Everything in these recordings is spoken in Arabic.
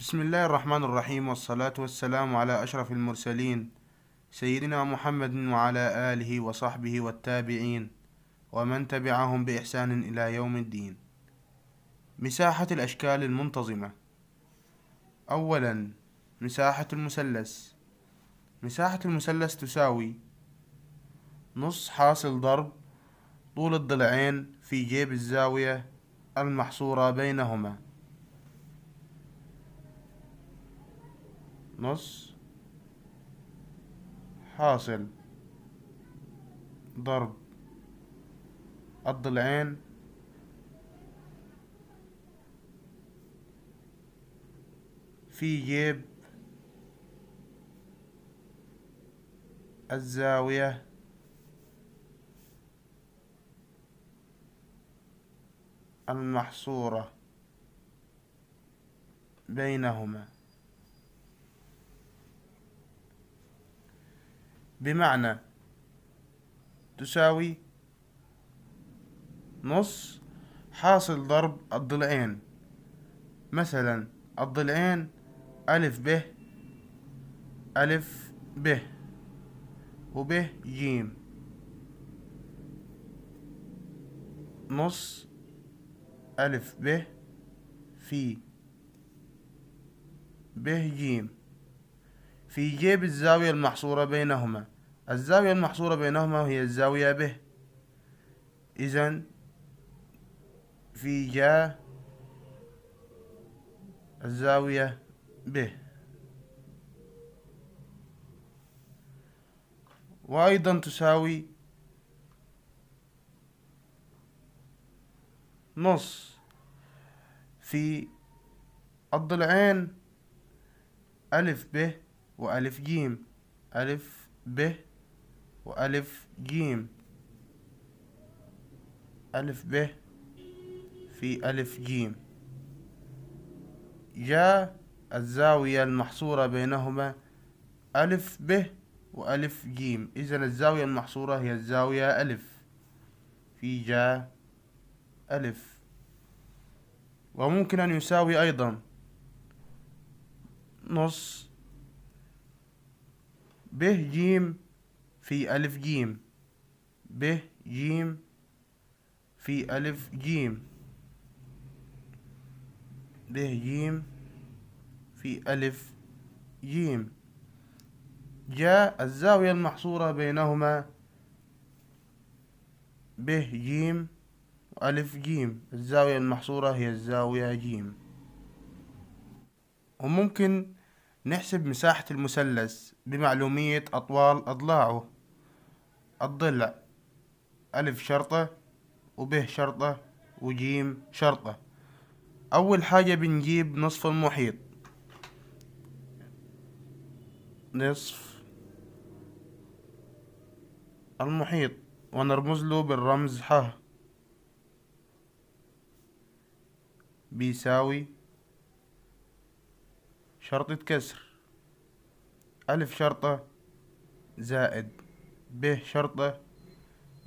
بسم الله الرحمن الرحيم والصلاة والسلام على أشرف المرسلين سيدنا محمد وعلى آله وصحبه والتابعين ومن تبعهم بإحسان إلى يوم الدين مساحة الأشكال المنتظمة أولا مساحة المثلث مساحة المثلث تساوي نص حاصل ضرب طول الضلعين في جيب الزاوية المحصورة بينهما نص حاصل ضرب الضلعين في جيب الزاوية المحصورة بينهما بمعنى تساوي نص حاصل ضرب الضلعين مثلا الضلعين ألف ب ألف ب وب جيم نص ألف ب في ب جيم في جيب الزاوية المحصورة بينهما الزاوية المحصورة بينهما هي الزاوية ب إذا في جا الزاوية ب وأيضا تساوي نص في الضلعين ألف ب وألف جيم ألف ب وألف جيم ألف ب في ألف جيم جاء الزاوية المحصورة بينهما ألف ب وألف جيم إذا الزاوية المحصورة هي الزاوية ألف في جاء ألف وممكن أن يساوي أيضا نص ب جيم في ألف جيم ب جيم في ألف جيم ب جيم في ألف جيم جاء الزاوية المحصورة بينهما ب جيم وألف جيم الزاوية المحصورة هي الزاوية جيم وممكن نحسب مساحة المثلث بمعلومية أطوال أضلاعه الضلع ألف شرطة وب شرطة وجيم شرطة أول حاجة بنجيب نصف المحيط نصف المحيط ونرمز له بالرمز ح بيساوي شرطة كسر ألف شرطة زائد ب شرطة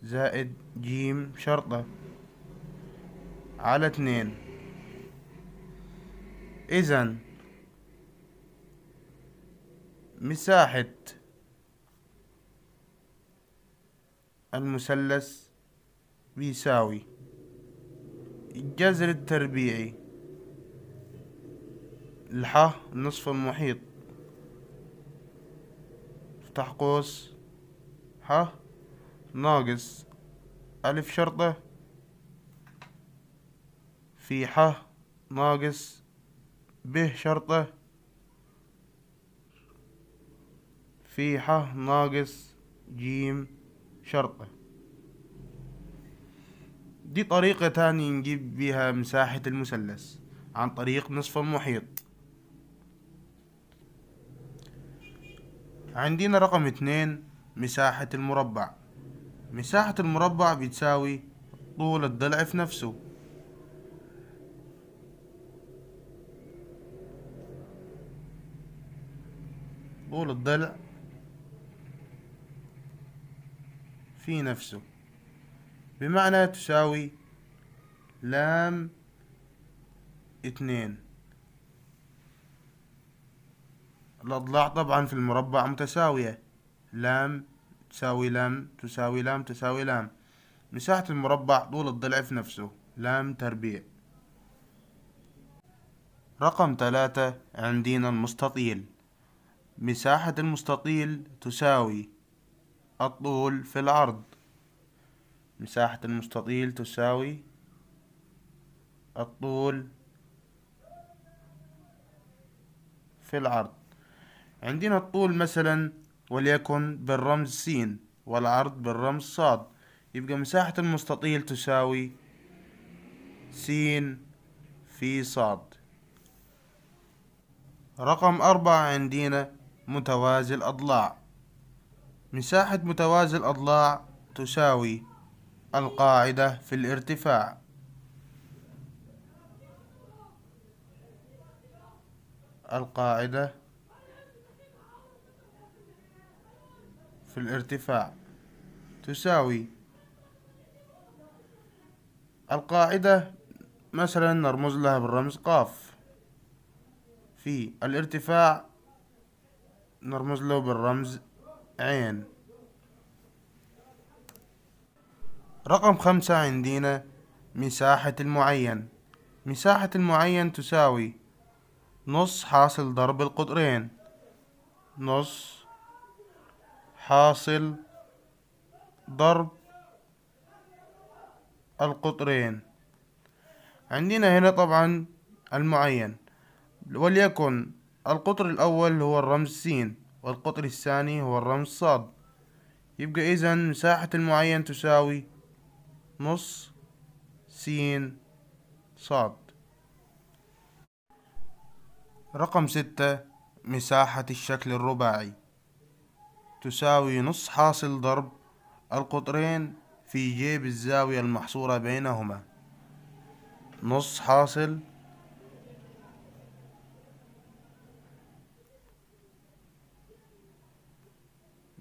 زائد جيم شرطة على اثنين إذا مساحة المثلث بيساوي الجذر التربيعي الح نصف المحيط افتح قوس ح ناقص ألف شرطة في ح ناقص ب شرطة في ح ناقص جيم شرطة دي طريقة تانية نجيب بيها مساحة المثلث عن طريق نصف المحيط عندنا رقم اتنين مساحة المربع مساحة المربع بتساوي طول الضلع في نفسه طول الضلع في نفسه بمعنى تساوي لام اتنين الأضلاع طبعا في المربع متساوية لام تساوي لام تساوي لام تساوي لام مساحة المربع طول الضلع في نفسه لام تربيع رقم ثلاثة عندنا المستطيل مساحة المستطيل تساوي الطول في العرض مساحة المستطيل تساوي الطول في العرض عندنا الطول مثلا وليكن بالرمز س والعرض بالرمز ص يبقى مساحة المستطيل تساوي س في ص رقم أربعة عندنا متوازي الأضلاع مساحة متوازي الأضلاع تساوي القاعدة في الارتفاع القاعدة في الارتفاع تساوي القاعدة مثلا نرمز لها بالرمز قاف في الارتفاع نرمز له بالرمز عين رقم خمسة عندنا مساحة المعين مساحة المعين تساوي نص حاصل ضرب القطرين نص حاصل ضرب القطرين عندنا هنا طبعا المعين وليكن القطر الأول هو الرمز سين والقطر الثاني هو الرمز صاد يبقى إذا مساحة المعين تساوي نص سين صاد رقم ستة مساحة الشكل الرباعي تساوي نص حاصل ضرب القطرين في جيب الزاوية المحصورة بينهما نص حاصل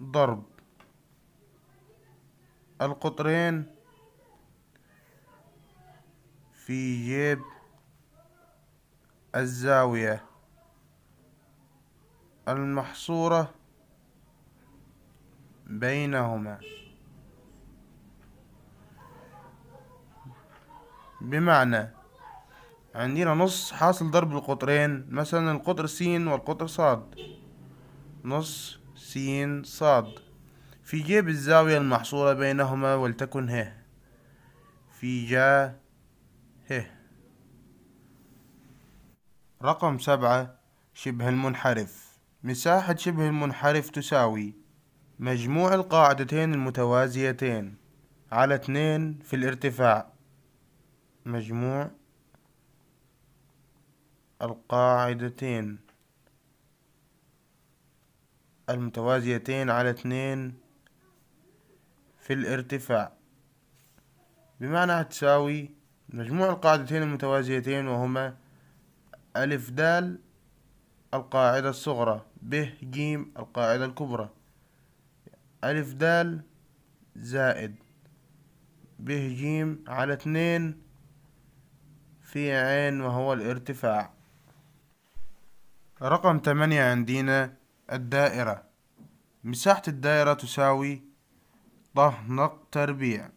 ضرب القطرين في جيب الزاوية المحصورة بينهما بمعنى عندنا نص حاصل ضرب القطرين مثلا القطر س والقطر ص نص س ص في جيب الزاوية المحصورة بينهما ولتكن ه في جا ه رقم سبعة شبه المنحرف مساحة شبه المنحرف تساوي مجموع القاعدتين المتوازيتين على اثنين في الارتفاع مجموع القاعدتين المتوازيتين على اثنين في الارتفاع بمعنى هتساوي مجموع القاعدتين المتوازيتين وهما ألف دال القاعدة الصغرى ب ج القاعدة الكبرى ألف دال زائد ب ج على اتنين في عين وهو الارتفاع رقم تمانية عندنا الدائرة مساحة الدائرة تساوي ضه نق تربيع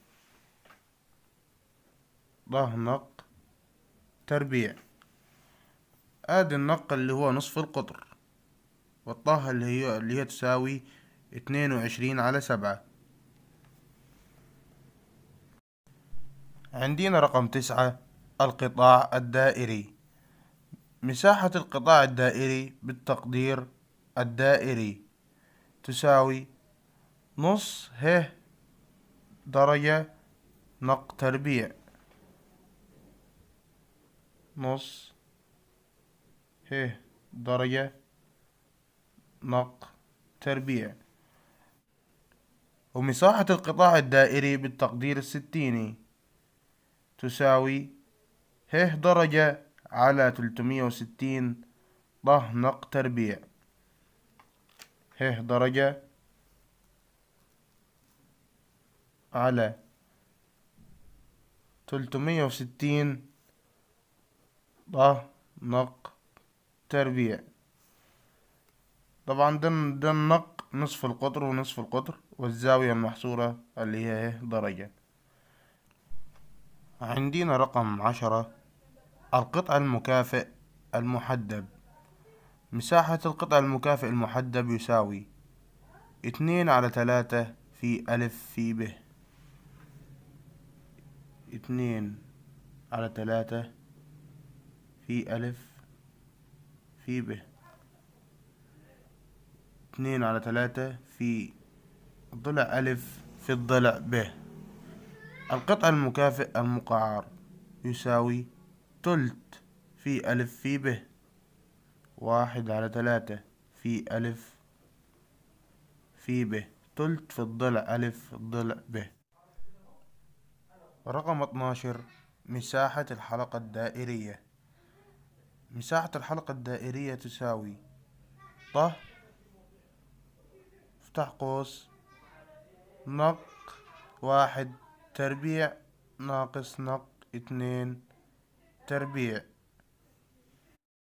ضه نق تربيع ادي النق اللي هو نصف القطر والطه اللي هي اللي هي تساوي اتنين وعشرين على سبعة عندنا رقم تسعة القطاع الدائري مساحة القطاع الدائري بالتقدير الدائري تساوي نص ه درجة نق تربيع نص ه درجة نق تربيع ومساحة القطاع الدائري بالتقدير الستيني تساوي ه درجة على 360 نق تربيع ه درجة على 360 نق تربيع طبعا ده ده النق نصف القطر ونصف القطر والزاوية المحصورة اللي هي إيه؟ درجة عندنا رقم عشرة القطع المكافئ المحدب مساحة القطع المكافئ المحدب يساوي اتنين على تلاتة في ألف في ب اتنين على تلاتة في ألف في ب اتنين على تلاتة في ضلع ألف في الضلع ب القطع المكافئ المقعر يساوي تلت في ألف في ب واحد على تلاتة في ألف في ب تلت في الضلع ألف الضلع ب رقم 12 مساحة الحلقة الدائرية مساحة الحلقة الدائرية تساوي ط افتح قوس نق واحد تربيع ناقص نق اتنين تربيع